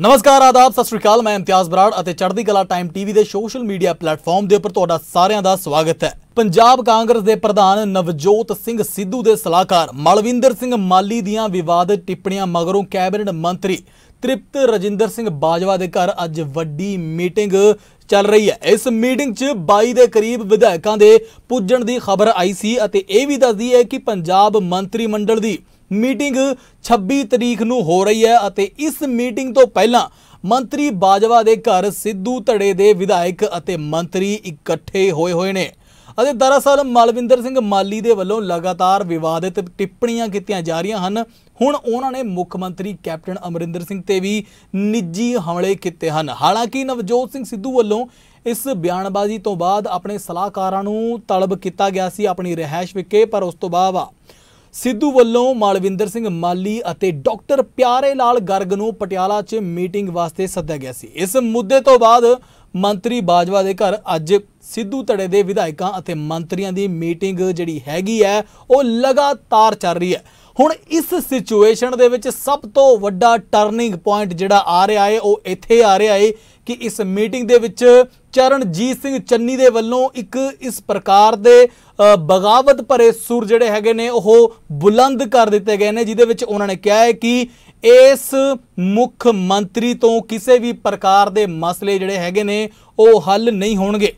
ਨਮਸਕਾਰ ਆਦਾਬ ਸਤਿ ਸ੍ਰੀ ਅਕਾਲ ਮੈਂ ਇਮਤਿਆਜ਼ ਬਰਾੜ ਅਤੇ ਚੜ੍ਹਦੀ ਕਲਾ ਟਾਈਮ ਟੀਵੀ ਦੇ ਸੋਸ਼ਲ ਮੀਡੀਆ ਪਲੇਟਫਾਰਮ ਦੇ ਉੱਪਰ ਤੁਹਾਡਾ ਸਾਰਿਆਂ ਦਾ ਸਵਾਗਤ ਹੈ ਪੰਜਾਬ ਕਾਂਗਰਸ ਦੇ ਪ੍ਰਧਾਨ ਨਵਜੋਤ ਸਿੰਘ ਸਿੱਧੂ ਦੇ ਸਲਾਹਕਾਰ ਮਲਵਿੰਦਰ ਸਿੰਘ ਮਾਲੀ ਦੀਆਂ ਵਿਵਾਦਿਤ ਟਿੱਪਣੀਆਂ ਮਗਰੋਂ ਕੈਬਨਿਟ ਮੰਤਰੀ ਤ੍ਰਿਪਤ ਰਜਿੰਦਰ ਸਿੰਘ ਬਾਜਵਾ ਦੇ ਘਰ ਅੱਜ ਵੱਡੀ ਮੀਟਿੰਗ ਚੱਲ ਰਹੀ ਹੈ ਇਸ ਮੀਟਿੰਗ 'ਚ 22 ਦੇ ਕਰੀਬ ਵਿਧਾਇਕਾਂ ਦੇ ਪੁੱਜਣ ਦੀ ਖਬਰ ਆਈ ਸੀ ਅਤੇ ਇਹ ਵੀ ਦੱਸਦੀ ਹੈ ਕਿ ਪੰਜਾਬ ਮੰਤਰੀ ਮੰਡਲ ਦੀ ਮੀਟਿੰਗ 26 ਤਰੀਕ ਨੂੰ ਹੋ ਰਹੀ ਹੈ ਅਤੇ ਇਸ ਮੀਟਿੰਗ ਤੋਂ ਪਹਿਲਾਂ ਮੰਤਰੀ ਬਾਜਵਾ ਦੇ ਘਰ ਸਿੱਧੂ ਧੜੇ ਦੇ ਵਿਧਾਇਕ ਅਤੇ ਮੰਤਰੀ ਇਕੱਠੇ ਹੋਏ ਹੋਏ ਨੇ ਅਤੇ ਦਰਅਸਲ ਮਲਵਿੰਦਰ ਸਿੰਘ ਮਾਲੀ ਦੇ ਵੱਲੋਂ ਲਗਾਤਾਰ ਵਿਵਾਦਿਤ ਟਿੱਪਣੀਆਂ ਕੀਤੀਆਂ ਜਾ ਰਹੀਆਂ ਹਨ ਹੁਣ ਉਹਨਾਂ ਨੇ ਮੁੱਖ ਮੰਤਰੀ ਕੈਪਟਨ ਅਮਰਿੰਦਰ ਸਿੰਘ ਤੇ ਵੀ ਨਿੱਜੀ ਹਮਲੇ ਕੀਤੇ ਹਨ ਹਾਲਾਂਕਿ ਨਵਜੋਤ ਸਿੰਘ ਸਿੱਧੂ ਵੱਲੋਂ ਇਸ ਬਿਆਨਬਾਜ਼ੀ ਤੋਂ ਬਾਅਦ ਆਪਣੇ ਸਲਾਹਕਾਰਾਂ ਨੂੰ ਤਲਬ ਕੀਤਾ ਗਿਆ ਸੀ ਆਪਣੀ ਰਹਿائش ਵਿਕੇ ਪਰ ਉਸ ਤੋਂ ਬਾਅਦ ਸਿੱਧੂ ਵੱਲੋਂ ਮਾਲਵਿੰਦਰ ਸਿੰਘ ਮਾਲੀ ਅਤੇ ਡਾਕਟਰ ਪਿਆਰੇ ਲਾਲ ਗਰਗ ਨੂੰ ਪਟਿਆਲਾ 'ਚ ਮੀਟਿੰਗ ਵਾਸਤੇ ਸੱਦਿਆ ਗਿਆ ਸੀ ਇਸ ਮੁੱਦੇ ਤੋਂ ਬਾਅਦ ਮੰਤਰੀ ਬਾਜਵਾ ਦੇ ਘਰ ਅੱਜ ਸਿੱਧੂ ਧੜੇ ਦੇ ਵਿਧਾਇਕਾਂ ਅਤੇ ਮੰਤਰੀਆਂ ਦੀ ਮੀਟਿੰਗ ਜਿਹੜੀ ਹੈਗੀ ਹੈ ਉਹ ਲਗਾਤਾਰ ਚੱਲ ਰਹੀ ਹੈ ਹੁਣ ਇਸ ਸਿਚੁਏਸ਼ਨ ਦੇ ਵਿੱਚ ਸਭ ਤੋਂ ਵੱਡਾ ਟਰਨਿੰਗ ਪੁਆਇੰਟ ਜਿਹੜਾ ਆ ਰਿਹਾ ਹੈ ਉਹ ਇੱਥੇ ਆ ਰਿਹਾ ਹੈ ਕਿ ਇਸ ਮੀਟਿੰਗ ਦੇ ਵਿੱਚ ਚਰਨਜੀਤ ਸਿੰਘ ਚੰਨੀ ਦੇ ਵੱਲੋਂ ਇੱਕ ਇਸ ਪ੍ਰਕਾਰ ਦੇ ਬਗਾਵਤ ਭਰੇ ਸੁਰ ਜਿਹੜੇ ਹੈਗੇ ਨੇ ਉਹ ਬੁਲੰਦ ਕਰ ਦਿੱਤੇ ਗਏ ਨੇ ਜਿਹਦੇ ਵਿੱਚ ਉਹਨਾਂ ਨੇ ਕਿਹਾ ਹੈ ਕਿ ਇਸ ਮੁੱਖ ਮੰਤਰੀ ਤੋਂ ਕਿਸੇ ਵੀ ਪ੍ਰਕਾਰ ਦੇ ਮਸਲੇ ਜਿਹੜੇ ਹੈਗੇ ਨੇ ਉਹ ਹੱਲ ਨਹੀਂ ਹੋਣਗੇ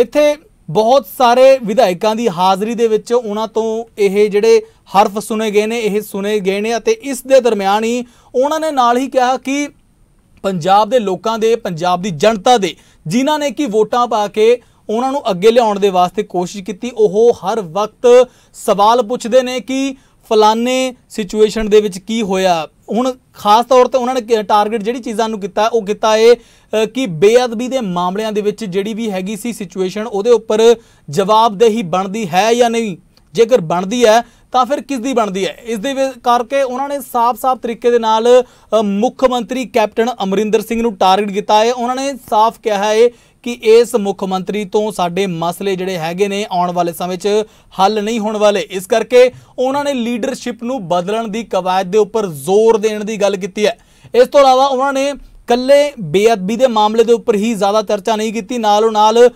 ਇੱਥੇ ਬਹੁਤ ਸਾਰੇ ਵਿਧਾਇਕਾਂ ਦੀ ਹਾਜ਼ਰੀ ਦੇ ਵਿੱਚ ਉਹਨਾਂ ਤੋਂ ਇਹ ਜਿਹੜੇ ਹਰਫ ਸੁਨੇ ਗਏ ਨੇ ਇਹ ਸੁਨੇ ਗਏ ਨੇ ਅਤੇ ਇਸ ਦੇ ਦਰਮਿਆਨ ਹੀ ਉਹਨਾਂ ਨੇ ਨਾਲ ਹੀ ਕਿਹਾ ਕਿ ਪੰਜਾਬ ਦੇ ਲੋਕਾਂ ਦੇ ਪੰਜਾਬ ਦੀ ਜਨਤਾ ਦੇ ਜਿਨ੍ਹਾਂ ਨੇ ਕਿ ਵੋਟਾਂ ਪਾ ਕੇ ਉਹਨਾਂ ਨੂੰ ਅੱਗੇ ਲਿਆਉਣ ਦੇ ਵਾਸਤੇ ਕੋਸ਼ਿਸ਼ ਕੀਤੀ ਉਹ ਹਰ ਵਕਤ ਸਵਾਲ ਪੁੱਛਦੇ ਨੇ ਕਿ ਫਲਾਨੇ ਸਿਚੁਏਸ਼ਨ ਦੇ ਵਿੱਚ ਕੀ ਹੋਇਆ ਹੁਣ ਖਾਸ ਤੌਰ ਤੇ ਉਹਨਾਂ ਨੇ ਟਾਰਗੇਟ ਜਿਹੜੀ ਚੀਜ਼ਾਂ ਨੂੰ ਕੀਤਾ ਉਹ ਕੀਤਾ ਏ ਕਿ ਬੇਅਦਬੀ ਦੇ ਮਾਮਲਿਆਂ ਦੇ ਵਿੱਚ ਜਿਹੜੀ ਵੀ ਹੈਗੀ ਸੀ ਸਿਚੁਏਸ਼ਨ ਉਹਦੇ ਉੱਪਰ ਜਵਾਬਦੇਹੀ ਬਣਦੀ ਹੈ ਜਾਂ ਨਹੀਂ ਜੇਕਰ ਬਣਦੀ ਹੈ ਤਾਂ ਫਿਰ ਕਿਸ ਦੀ ਬਣਦੀ ਹੈ ਇਸ ਦੇ ਕਰਕੇ ਉਹਨਾਂ ਨੇ ਸਾਫ਼-ਸਾਫ਼ ਤਰੀਕੇ ਦੇ ਨਾਲ ਮੁੱਖ ਮੰਤਰੀ ਕੈਪਟਨ ਅਮਰਿੰਦਰ ਸਿੰਘ ਨੂੰ ਟਾਰਗੇਟ ਕੀਤਾ ਹੈ ਉਹਨਾਂ ਨੇ ਸਾਫ਼ ਕਿਹਾ ਹੈ ਕਿ ਇਸ ਮੁੱਖ ਮੰਤਰੀ ਤੋਂ ਸਾਡੇ ਮਸਲੇ ਜਿਹੜੇ ਹੈਗੇ ਨੇ ਆਉਣ ਵਾਲੇ ਸਮੇਂ 'ਚ ਹੱਲ ਨਹੀਂ ਹੋਣ ਵਾਲੇ ਇਸ ਕਰਕੇ ਉਹਨਾਂ ਨੇ ਲੀਡਰਸ਼ਿਪ ਨੂੰ ਬਦਲਣ ਦੀ ਕਵਾਇਦ ਦੇ ਉੱਪਰ ਜ਼ੋਰ ਦੇਣ ਦੀ ਗੱਲ ਕੀਤੀ ਹੈ ਇਸ ਤੋਂ ਇਲਾਵਾ ਉਹਨਾਂ ਨੇ ਕੱਲੇ ਬੇਅਦਬੀ ਦੇ ਮਾਮਲੇ ਦੇ ਉੱਪਰ ਹੀ ਜ਼ਿਆਦਾ ਚਰਚਾ ਨਹੀਂ ਕੀਤੀ ਨਾਲੋਂ ਨਾਲ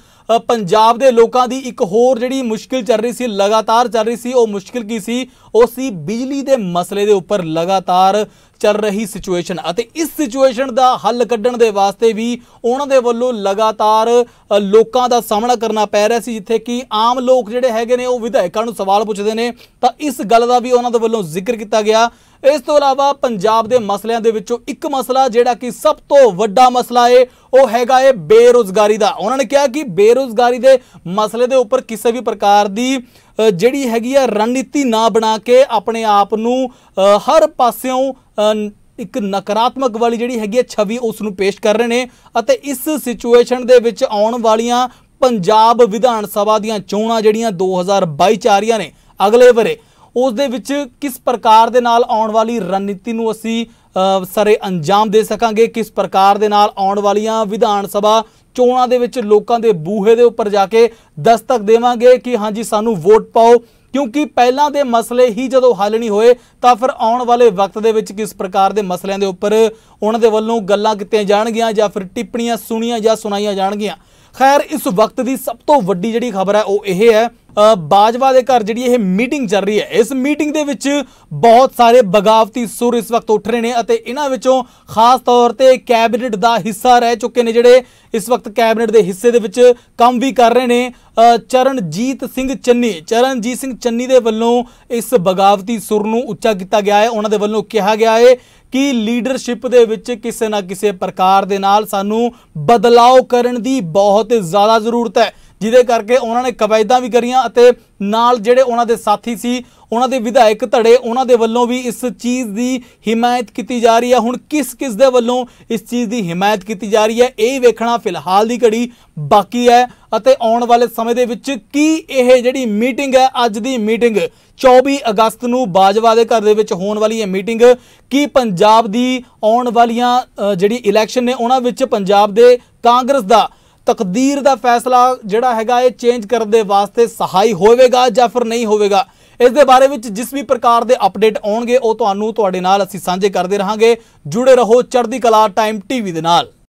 ਪੰਜਾਬ ਦੇ ਲੋਕਾਂ ਦੀ ਇੱਕ ਹੋਰ ਜਿਹੜੀ ਮੁਸ਼ਕਿਲ ਚੱਲ ਰਹੀ ਸੀ ਲਗਾਤਾਰ ਚੱਲ ਰਹੀ ਸੀ ਉਹ ਮੁਸ਼ਕਿਲ ਕੀ ਸੀ ਉਹ ਸੀ ਬਿਜਲੀ ਦੇ ਮਸਲੇ ਦੇ ਉੱਪਰ ਲਗਾਤਾਰ ਚੱਲ ਰਹੀ ਸਿਚੁਏਸ਼ਨ ਅਤੇ ਇਸ ਸਿਚੁਏਸ਼ਨ ਦਾ ਹੱਲ ਕੱਢਣ ਦੇ ਵਾਸਤੇ ਵੀ ਉਹਨਾਂ ਦੇ ਵੱਲੋਂ ਲਗਾਤਾਰ ਲੋਕਾਂ ਦਾ ਸਾਹਮਣਾ ਕਰਨਾ ਪੈ ਰਿਹਾ ਸੀ ਜਿੱਥੇ ਕਿ ਆਮ ਲੋਕ ਜਿਹੜੇ ਹੈਗੇ ਨੇ ਉਹ ਵਿਧਾਇਕਾਂ ਨੂੰ ਸਵਾਲ ਪੁੱਛਦੇ ਨੇ ਤਾਂ ਇਸ ਗੱਲ ਦਾ ਵੀ ਉਹਨਾਂ ਦੇ ਵੱਲੋਂ ਜ਼ਿਕਰ ਕੀਤਾ ਗਿਆ ਇਸ ਤੋਂ ਇਲਾਵਾ ਪੰਜਾਬ ਦੇ ਮਸਲਿਆਂ ਦੇ ਵਿੱਚੋਂ ਇੱਕ ਮਸਲਾ ਜਿਹੜਾ ਕਿ ਸਭ ਤੋਂ ਵੱਡਾ ਮਸਲਾ ਏ ਉਹ ਹੈਗਾ ਇਹ ਬੇਰੋਜ਼ਗਾਰੀ ਦਾ ਉਹਨਾਂ ਨੇ ਕਿਹਾ ਕਿ ਬੇਰੋਜ਼ਗਾਰੀ ਦੇ ਮਸਲੇ ਦੇ ਉੱਪਰ ਕਿਸੇ ਵੀ ਪ੍ਰਕਾਰ ਦੀ ਜਿਹੜੀ ਹੈਗੀ ਆ ਰਣਨੀਤੀ ਨਾ ਬਣਾ ਕੇ ਆਪਣੇ ਆਪ ਨੂੰ ਹਰ ਪਾਸਿਓਂ ਇੱਕ ਨਕਾਰਾਤਮਕ ਵਾਲੀ ਜਿਹੜੀ ਹੈਗੀ ਆ ਛਵੀ ਉਸ ਨੂੰ ਪੇਸ਼ ਕਰ ਰਹੇ ਨੇ ਅਤੇ ਇਸ ਸਿਚੁਏਸ਼ਨ ਦੇ ਵਿੱਚ ਆਉਣ ਵਾਲੀਆਂ ਪੰਜਾਬ ਵਿਧਾਨ ਸਭਾ ਦੀਆਂ ਚੋਣਾਂ ਜਿਹੜੀਆਂ 2022 ਚ ਆ ਰਹੀਆਂ ਨੇ ਅਗਲੇ ਵਰੇ ਉਸ ਦੇ ਵਿੱਚ ਕਿਸ ਪ੍ਰਕਾਰ ਦੇ ਨਾਲ ਆਉਣ ਵਾਲੀ ਰਣਨੀਤੀ ਨੂੰ ਅਸੀਂ ਸਰੇ ਅੰਜਾਮ ਦੇ ਸਕਾਂਗੇ ਕਿਸ ਪ੍ਰਕਾਰ ਦੇ ਨਾਲ ਆਉਣ ਵਾਲੀਆਂ ਵਿਧਾਨ ਸਭਾ ਚੋਣਾਂ ਦੇ ਵਿੱਚ ਲੋਕਾਂ ਦੇ ਬੂਹੇ ਦੇ ਉੱਪਰ ਜਾ ਕੇ ਦਸਤਕ ਦੇਵਾਂਗੇ ਕਿ ਹਾਂਜੀ ਸਾਨੂੰ ਵੋਟ ਪਾਓ ਕਿਉਂਕਿ ਪਹਿਲਾਂ ਦੇ ਮਸਲੇ ਹੀ ਜਦੋਂ ਹੱਲ ਨਹੀਂ ਹੋਏ ਤਾਂ ਫਿਰ ਆਉਣ ਵਾਲੇ ਵਕਤ ਦੇ ਵਿੱਚ ਕਿਸ ਪ੍ਰਕਾਰ ਦੇ ਮਸਲਿਆਂ ਦੇ ਉੱਪਰ ਉਹਨਾਂ ਦੇ ਵੱਲੋਂ ਗੱਲਾਂ ਕੀਤੀਆਂ ਜਾਣਗੀਆਂ ਜਾਂ ਫਿਰ ਟਿੱਪਣੀਆਂ ਸੁਣੀਆਂ ਜਾਂ ਸੁਣਾਈਆਂ ਜਾਣਗੀਆਂ ਖੈਰ ਇਸ ਵਕਤ ਦੀ ਸਭ ਤੋਂ ਵੱਡੀ ਜਿਹੜੀ ਖਬਰ ਹੈ ਉਹ ਇਹ ਹੈ ਬਾਜਵਾ ਦੇ ਘਰ ਜਿਹੜੀ ਇਹ ਮੀਟਿੰਗ ਚੱਲ ਰਹੀ ਹੈ ਇਸ ਮੀਟਿੰਗ ਦੇ ਵਿੱਚ ਬਹੁਤ ਸਾਰੇ ਬਗਾਵਤੀ ਸੁਰ ਇਸ ਵਕਤ ਉੱਠ ਰਹੇ ਨੇ ਅਤੇ ਇਹਨਾਂ ਵਿੱਚੋਂ ਖਾਸ ਤੌਰ ਤੇ ਕੈਬਨਿਟ ਦਾ ਹਿੱਸਾ ਰਹਿ ਚੁੱਕੇ ਨੇ ਜਿਹੜੇ ਇਸ ਵਕਤ ਕੈਬਨਿਟ ਦੇ ਹਿੱਸੇ ਦੇ ਵਿੱਚ ਕੰਮ ਵੀ ਕਰ ਰਹੇ ਨੇ ਚਰਨਜੀਤ ਸਿੰਘ ਚੰਨੀ ਚਰਨਜੀਤ ਸਿੰਘ ਚੰਨੀ ਦੇ ਵੱਲੋਂ ਇਸ ਬਗਾਵਤੀ ਸੁਰ ਨੂੰ ਉੱਚਾ ਕੀਤਾ ਗਿਆ ਹੈ ਉਹਨਾਂ ਦੇ ਵੱਲੋਂ ਕਿਹਾ ਗਿਆ ਹੈ ਕਿ ਲੀਡਰਸ਼ਿਪ ਦੇ ਵਿੱਚ ਕਿਸੇ ਨਾ ਕਿਸੇ ਪ੍ਰਕਾਰ ਦੇ ਨਾਲ ਸਾਨੂੰ ਬਦਲਾਅ ਕਰਨ ਦੀ ਬਹੁਤ ਜ਼ਿਆਦਾ ਜ਼ਰੂਰਤ ਹੈ ਜਿਹਦੇ ਕਰਕੇ ਉਹਨਾਂ ਨੇ ਕਵਾਇਦਾਂ ਵੀ ਕਰੀਆਂ ਅਤੇ ਨਾਲ ਜਿਹੜੇ ਉਹਨਾਂ ਦੇ ਸਾਥੀ ਸੀ ਉਹਨਾਂ ਦੇ ਵਿਧਾਇਕ ਧੜੇ ਉਹਨਾਂ ਦੇ ਵੱਲੋਂ ਵੀ ਇਸ ਚੀਜ਼ ਦੀ ਹਿਮਾਇਤ ਕੀਤੀ ਜਾ ਰਹੀ ਹੈ ਹੁਣ ਕਿਸ ਕਿਸ ਦੇ ਵੱਲੋਂ ਇਸ ਚੀਜ਼ ਦੀ ਹਿਮਾਇਤ ਕੀਤੀ ਜਾ ਰਹੀ ਹੈ ਇਹ ਵੇਖਣਾ ਫਿਲਹਾਲ ਦੀ ਘੜੀ ਬਾਕੀ ਹੈ ਅਤੇ ਆਉਣ ਵਾਲੇ ਸਮੇਂ ਦੇ ਵਿੱਚ ਕੀ ਇਹ ਜਿਹੜੀ ਮੀਟਿੰਗ ਹੈ ਅੱਜ ਦੀ ਮੀਟਿੰਗ 24 ਅਗਸਤ ਨੂੰ ਬਾਜਵਾ ਦੇ ਘਰ ਦੇ ਵਿੱਚ ਹੋਣ ਵਾਲੀ ਹੈ ਮੀਟਿੰਗ ਕੀ ਪੰਜਾਬ ਦੀ ਆਉਣ ਵਾਲੀਆਂ ਜਿਹੜੀ ਇਲੈਕਸ਼ਨ ਨੇ ਉਹਨਾਂ ਵਿੱਚ ਪੰਜਾਬ ਦੇ ਕਾਂਗਰਸ ਦਾ ਤਕਦੀਰ ਦਾ ਫੈਸਲਾ ਜਿਹੜਾ ਹੈਗਾ ਇਹ ਚੇਂਜ ਕਰਨ ਦੇ ਵਾਸਤੇ ਸਹਾਈ ਹੋਵੇਗਾ ਜਾਂ ਫਿਰ ਨਹੀਂ ਹੋਵੇਗਾ ਇਸ ਦੇ ਬਾਰੇ ਵਿੱਚ ਜਿਸ ਵੀ ਪ੍ਰਕਾਰ ਦੇ ਅਪਡੇਟ ਆਉਣਗੇ ਉਹ ਤੁਹਾਨੂੰ ਤੁਹਾਡੇ ਨਾਲ ਅਸੀਂ ਸਾਂਝੇ ਕਰਦੇ ਰਹਾਂਗੇ ਜੁੜੇ ਰਹੋ ਚੜ੍ਹਦੀ ਕਲਾ ਟਾਈਮ ਟੀਵੀ ਦੇ ਨਾਲ